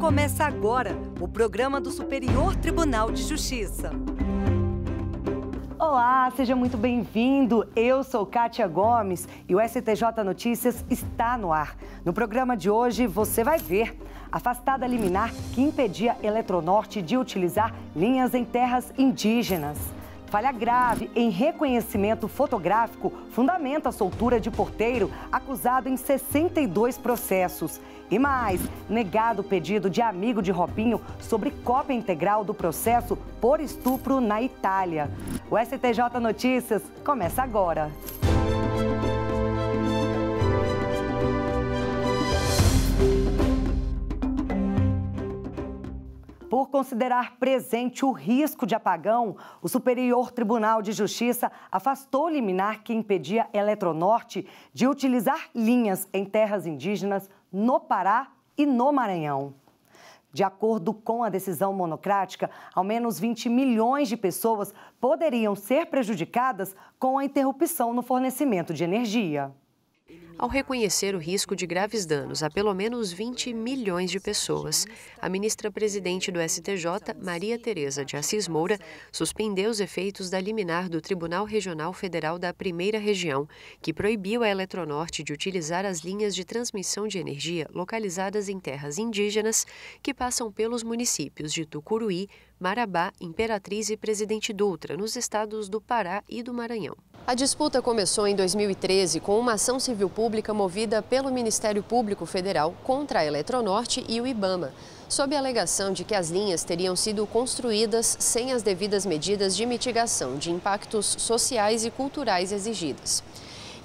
Começa agora o programa do Superior Tribunal de Justiça. Olá, seja muito bem-vindo. Eu sou Kátia Gomes e o STJ Notícias está no ar. No programa de hoje você vai ver afastada liminar que impedia Eletronorte de utilizar linhas em terras indígenas Falha grave em reconhecimento fotográfico fundamenta a soltura de porteiro acusado em 62 processos. E mais, negado o pedido de amigo de Robinho sobre cópia integral do processo por estupro na Itália. O STJ Notícias começa agora. Por considerar presente o risco de apagão, o Superior Tribunal de Justiça afastou liminar que impedia a Eletronorte de utilizar linhas em terras indígenas no Pará e no Maranhão. De acordo com a decisão monocrática, ao menos 20 milhões de pessoas poderiam ser prejudicadas com a interrupção no fornecimento de energia. Ao reconhecer o risco de graves danos a pelo menos 20 milhões de pessoas, a ministra presidente do STJ, Maria Tereza de Assis Moura, suspendeu os efeitos da liminar do Tribunal Regional Federal da Primeira Região, que proibiu a Eletronorte de utilizar as linhas de transmissão de energia localizadas em terras indígenas que passam pelos municípios de Tucuruí, Marabá, Imperatriz e Presidente Dutra, nos estados do Pará e do Maranhão. A disputa começou em 2013 com uma ação civil pública movida pelo Ministério Público Federal contra a Eletronorte e o Ibama, sob a alegação de que as linhas teriam sido construídas sem as devidas medidas de mitigação de impactos sociais e culturais exigidas.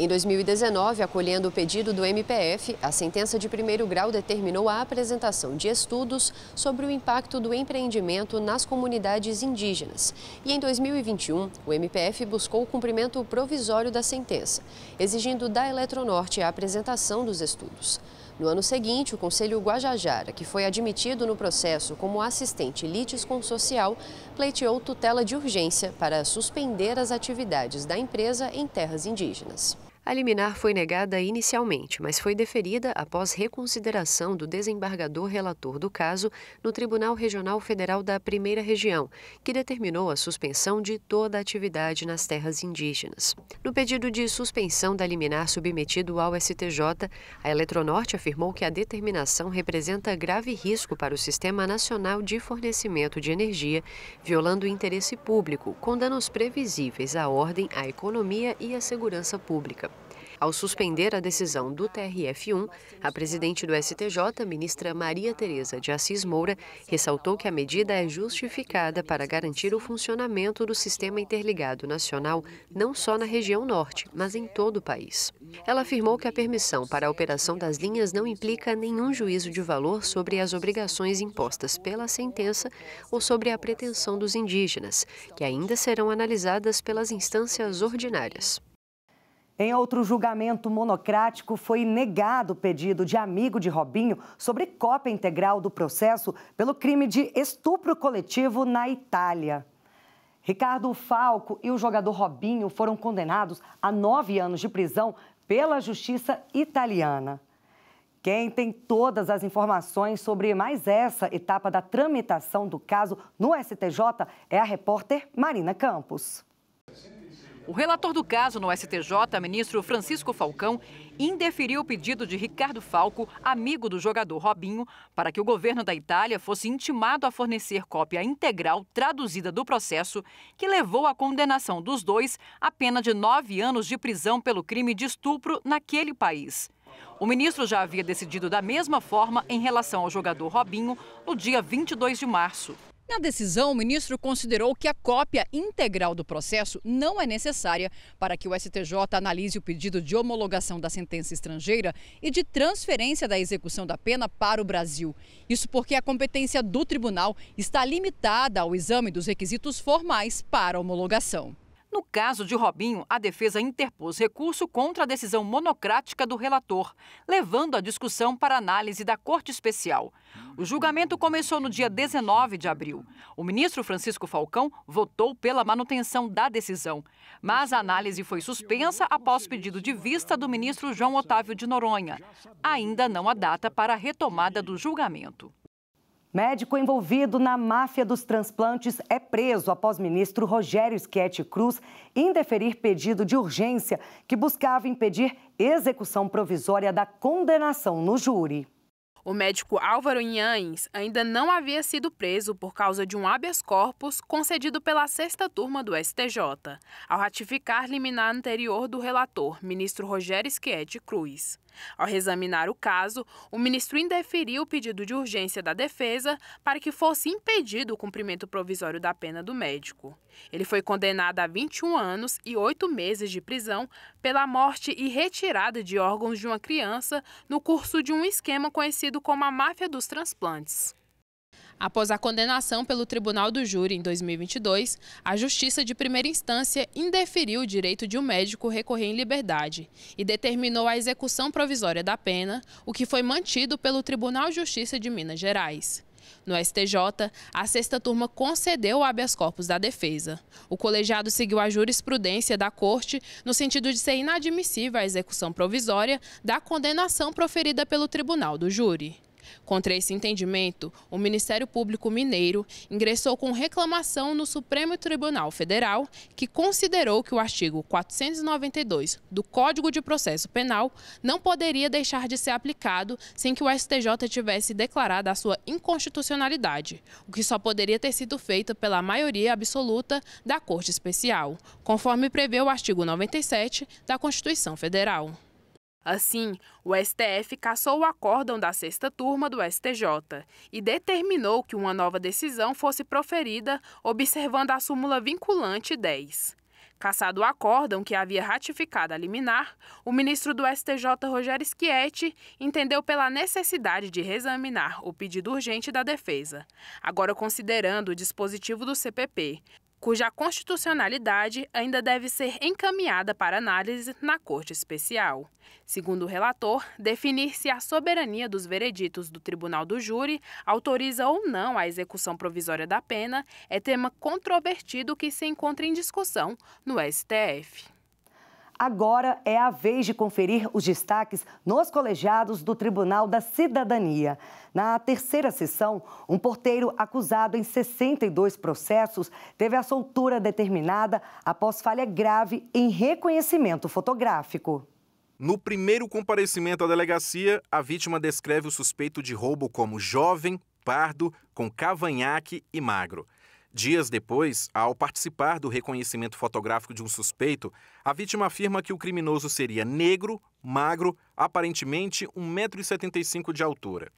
Em 2019, acolhendo o pedido do MPF, a sentença de primeiro grau determinou a apresentação de estudos sobre o impacto do empreendimento nas comunidades indígenas. E em 2021, o MPF buscou o cumprimento provisório da sentença, exigindo da Eletronorte a apresentação dos estudos. No ano seguinte, o Conselho Guajajara, que foi admitido no processo como assistente litisconsocial, pleiteou tutela de urgência para suspender as atividades da empresa em terras indígenas. A liminar foi negada inicialmente, mas foi deferida após reconsideração do desembargador relator do caso no Tribunal Regional Federal da Primeira Região, que determinou a suspensão de toda a atividade nas terras indígenas. No pedido de suspensão da liminar submetido ao STJ, a Eletronorte afirmou que a determinação representa grave risco para o Sistema Nacional de Fornecimento de Energia, violando o interesse público, com danos previsíveis à ordem, à economia e à segurança pública. Ao suspender a decisão do TRF1, a presidente do STJ, ministra Maria Tereza de Assis Moura, ressaltou que a medida é justificada para garantir o funcionamento do sistema interligado nacional não só na região norte, mas em todo o país. Ela afirmou que a permissão para a operação das linhas não implica nenhum juízo de valor sobre as obrigações impostas pela sentença ou sobre a pretensão dos indígenas, que ainda serão analisadas pelas instâncias ordinárias. Em outro julgamento monocrático, foi negado o pedido de amigo de Robinho sobre cópia integral do processo pelo crime de estupro coletivo na Itália. Ricardo Falco e o jogador Robinho foram condenados a nove anos de prisão pela justiça italiana. Quem tem todas as informações sobre mais essa etapa da tramitação do caso no STJ é a repórter Marina Campos. O relator do caso no STJ, ministro Francisco Falcão, indeferiu o pedido de Ricardo Falco, amigo do jogador Robinho, para que o governo da Itália fosse intimado a fornecer cópia integral traduzida do processo, que levou à condenação dos dois à pena de nove anos de prisão pelo crime de estupro naquele país. O ministro já havia decidido da mesma forma em relação ao jogador Robinho no dia 22 de março. Na decisão, o ministro considerou que a cópia integral do processo não é necessária para que o STJ analise o pedido de homologação da sentença estrangeira e de transferência da execução da pena para o Brasil. Isso porque a competência do tribunal está limitada ao exame dos requisitos formais para homologação. No caso de Robinho, a defesa interpôs recurso contra a decisão monocrática do relator, levando a discussão para análise da Corte Especial. O julgamento começou no dia 19 de abril. O ministro Francisco Falcão votou pela manutenção da decisão, mas a análise foi suspensa após pedido de vista do ministro João Otávio de Noronha. Ainda não há data para a retomada do julgamento. Médico envolvido na máfia dos transplantes é preso após ministro Rogério Schietti Cruz indeferir pedido de urgência que buscava impedir execução provisória da condenação no júri. O médico Álvaro Inhães ainda não havia sido preso por causa de um habeas corpus concedido pela sexta turma do STJ, ao ratificar liminar anterior do relator, ministro Rogério Schietti Cruz. Ao reexaminar o caso, o ministro indeferiu o pedido de urgência da defesa para que fosse impedido o cumprimento provisório da pena do médico. Ele foi condenado a 21 anos e 8 meses de prisão pela morte e retirada de órgãos de uma criança no curso de um esquema conhecido como a máfia dos transplantes. Após a condenação pelo Tribunal do Júri em 2022, a Justiça de Primeira Instância indeferiu o direito de um médico recorrer em liberdade e determinou a execução provisória da pena, o que foi mantido pelo Tribunal de Justiça de Minas Gerais. No STJ, a sexta turma concedeu o habeas corpus da defesa. O colegiado seguiu a jurisprudência da Corte no sentido de ser inadmissível a execução provisória da condenação proferida pelo Tribunal do Júri. Contra esse entendimento, o Ministério Público Mineiro ingressou com reclamação no Supremo Tribunal Federal, que considerou que o artigo 492 do Código de Processo Penal não poderia deixar de ser aplicado sem que o STJ tivesse declarado a sua inconstitucionalidade, o que só poderia ter sido feito pela maioria absoluta da Corte Especial, conforme prevê o artigo 97 da Constituição Federal. Assim, o STF cassou o acórdão da sexta turma do STJ e determinou que uma nova decisão fosse proferida observando a súmula vinculante 10. Cassado o acórdão que havia ratificado a liminar, o ministro do STJ, Rogério Schietti, entendeu pela necessidade de reexaminar o pedido urgente da defesa, agora considerando o dispositivo do CPP, cuja constitucionalidade ainda deve ser encaminhada para análise na Corte Especial. Segundo o relator, definir se a soberania dos vereditos do Tribunal do Júri autoriza ou não a execução provisória da pena é tema controvertido que se encontra em discussão no STF. Agora é a vez de conferir os destaques nos colegiados do Tribunal da Cidadania. Na terceira sessão, um porteiro acusado em 62 processos teve a soltura determinada após falha grave em reconhecimento fotográfico. No primeiro comparecimento à delegacia, a vítima descreve o suspeito de roubo como jovem, pardo, com cavanhaque e magro. Dias depois, ao participar do reconhecimento fotográfico de um suspeito, a vítima afirma que o criminoso seria negro, magro, aparentemente 1,75m de altura.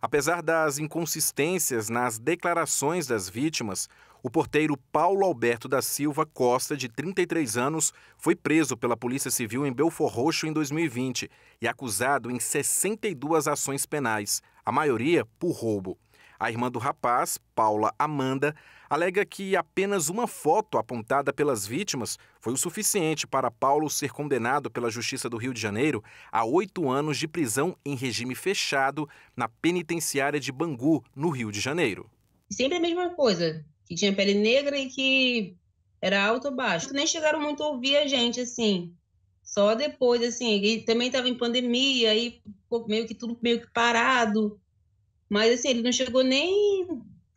Apesar das inconsistências nas declarações das vítimas, o porteiro Paulo Alberto da Silva Costa, de 33 anos, foi preso pela Polícia Civil em Belfor Roxo em 2020 e acusado em 62 ações penais, a maioria por roubo. A irmã do rapaz, Paula Amanda, alega que apenas uma foto apontada pelas vítimas foi o suficiente para Paulo ser condenado pela Justiça do Rio de Janeiro a oito anos de prisão em regime fechado na penitenciária de Bangu, no Rio de Janeiro. Sempre a mesma coisa, que tinha pele negra e que era alto ou baixo. Nem chegaram muito a ouvir a gente, assim. Só depois, assim, e também estava em pandemia, aí meio que tudo meio que parado. Mas assim, ele não chegou nem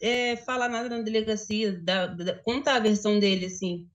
é, falar nada na delegacia. Da, da, contar a versão dele, assim,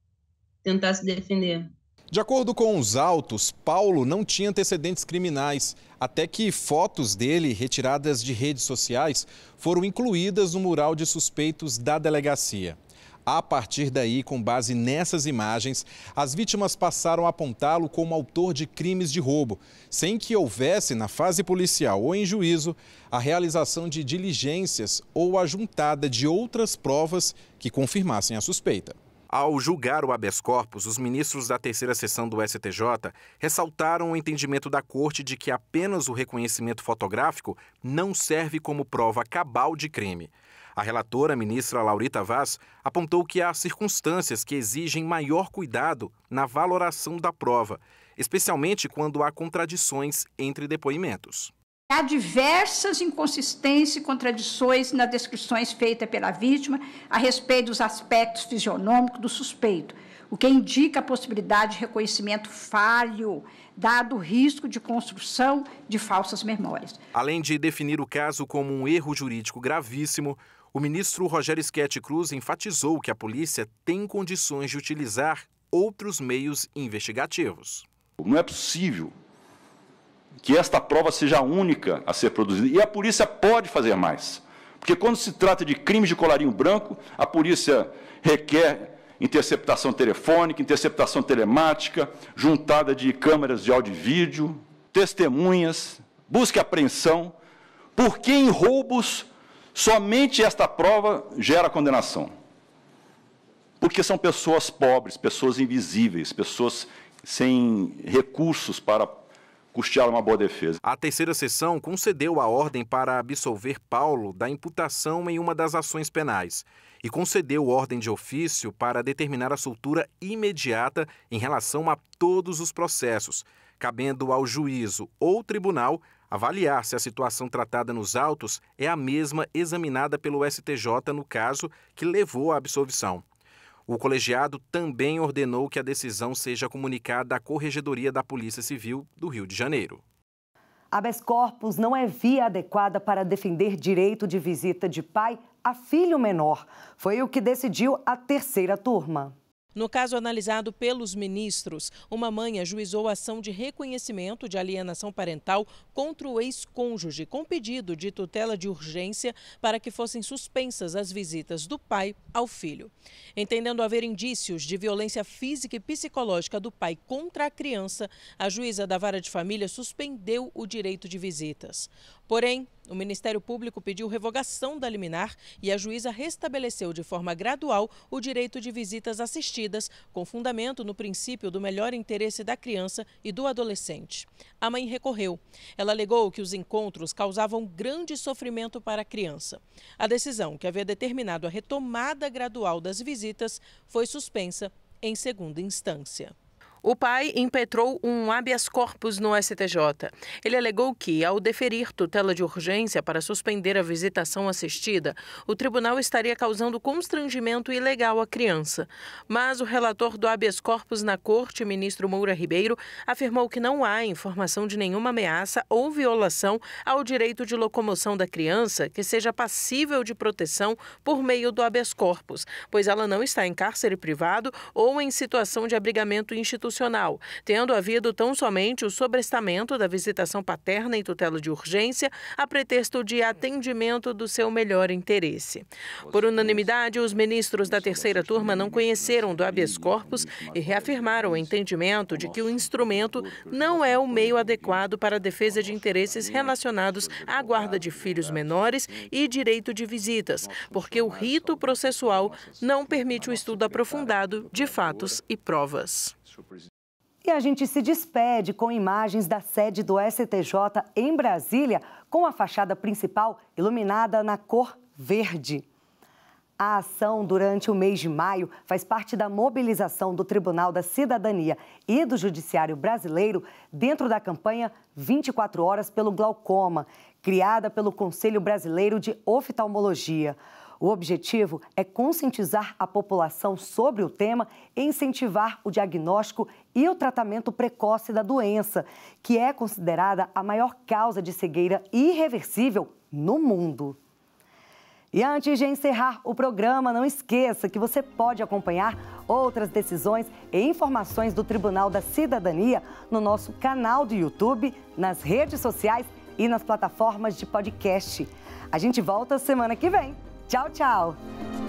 tentar se defender. De acordo com os autos, Paulo não tinha antecedentes criminais, até que fotos dele, retiradas de redes sociais, foram incluídas no mural de suspeitos da delegacia. A partir daí, com base nessas imagens, as vítimas passaram a apontá-lo como autor de crimes de roubo, sem que houvesse, na fase policial ou em juízo, a realização de diligências ou a juntada de outras provas que confirmassem a suspeita. Ao julgar o habeas corpus, os ministros da terceira sessão do STJ ressaltaram o entendimento da corte de que apenas o reconhecimento fotográfico não serve como prova cabal de crime. A relatora, ministra Laurita Vaz, apontou que há circunstâncias que exigem maior cuidado na valoração da prova, especialmente quando há contradições entre depoimentos. Há diversas inconsistências e contradições nas descrições feitas pela vítima a respeito dos aspectos fisionômicos do suspeito, o que indica a possibilidade de reconhecimento falho, dado o risco de construção de falsas memórias. Além de definir o caso como um erro jurídico gravíssimo, o ministro Rogério Schetti Cruz enfatizou que a polícia tem condições de utilizar outros meios investigativos. Não é possível que esta prova seja a única a ser produzida. E a polícia pode fazer mais. Porque quando se trata de crimes de colarinho branco, a polícia requer interceptação telefônica, interceptação telemática, juntada de câmeras de áudio e vídeo, testemunhas, busca e apreensão, que em roubos somente esta prova gera condenação. Porque são pessoas pobres, pessoas invisíveis, pessoas sem recursos para custear uma boa defesa. A terceira sessão concedeu a ordem para absolver Paulo da imputação em uma das ações penais e concedeu ordem de ofício para determinar a soltura imediata em relação a todos os processos, cabendo ao juízo ou tribunal avaliar se a situação tratada nos autos é a mesma examinada pelo STJ no caso que levou à absolvição. O colegiado também ordenou que a decisão seja comunicada à Corregedoria da Polícia Civil do Rio de Janeiro. Habeas corpus não é via adequada para defender direito de visita de pai a filho menor. Foi o que decidiu a terceira turma. No caso analisado pelos ministros, uma mãe ajuizou ação de reconhecimento de alienação parental contra o ex-cônjuge, com pedido de tutela de urgência para que fossem suspensas as visitas do pai ao filho. Entendendo haver indícios de violência física e psicológica do pai contra a criança, a juíza da vara de família suspendeu o direito de visitas. Porém, o Ministério Público pediu revogação da liminar e a juíza restabeleceu de forma gradual o direito de visitas assistidas, com fundamento no princípio do melhor interesse da criança e do adolescente. A mãe recorreu. Ela alegou que os encontros causavam grande sofrimento para a criança. A decisão, que havia determinado a retomada gradual das visitas, foi suspensa em segunda instância. O pai impetrou um habeas corpus no STJ. Ele alegou que, ao deferir tutela de urgência para suspender a visitação assistida, o tribunal estaria causando constrangimento ilegal à criança. Mas o relator do habeas corpus na corte, ministro Moura Ribeiro, afirmou que não há informação de nenhuma ameaça ou violação ao direito de locomoção da criança que seja passível de proteção por meio do habeas corpus, pois ela não está em cárcere privado ou em situação de abrigamento institucional constitucional, tendo havido tão somente o sobrestamento da visitação paterna em tutela de urgência a pretexto de atendimento do seu melhor interesse. Por unanimidade, os ministros da terceira turma não conheceram do habeas corpus e reafirmaram o entendimento de que o instrumento não é o meio adequado para a defesa de interesses relacionados à guarda de filhos menores e direito de visitas, porque o rito processual não permite o estudo aprofundado de fatos e provas senhor presidente. E a gente se despede com imagens da sede do STJ em Brasília, com a fachada principal iluminada na cor verde. A ação durante o mês de maio faz parte da mobilização do Tribunal da Cidadania e do Judiciário Brasileiro dentro da campanha 24 Horas pelo Glaucoma, criada pelo Conselho Brasileiro de Oftalmologia. O objetivo é conscientizar a população sobre o tema e incentivar o diagnóstico e o tratamento precoce da doença, que é considerada a maior causa de cegueira irreversível no mundo. E antes de encerrar o programa, não esqueça que você pode acompanhar outras decisões e informações do Tribunal da Cidadania no nosso canal do YouTube, nas redes sociais e nas plataformas de podcast. A gente volta semana que vem. Tchau, tchau!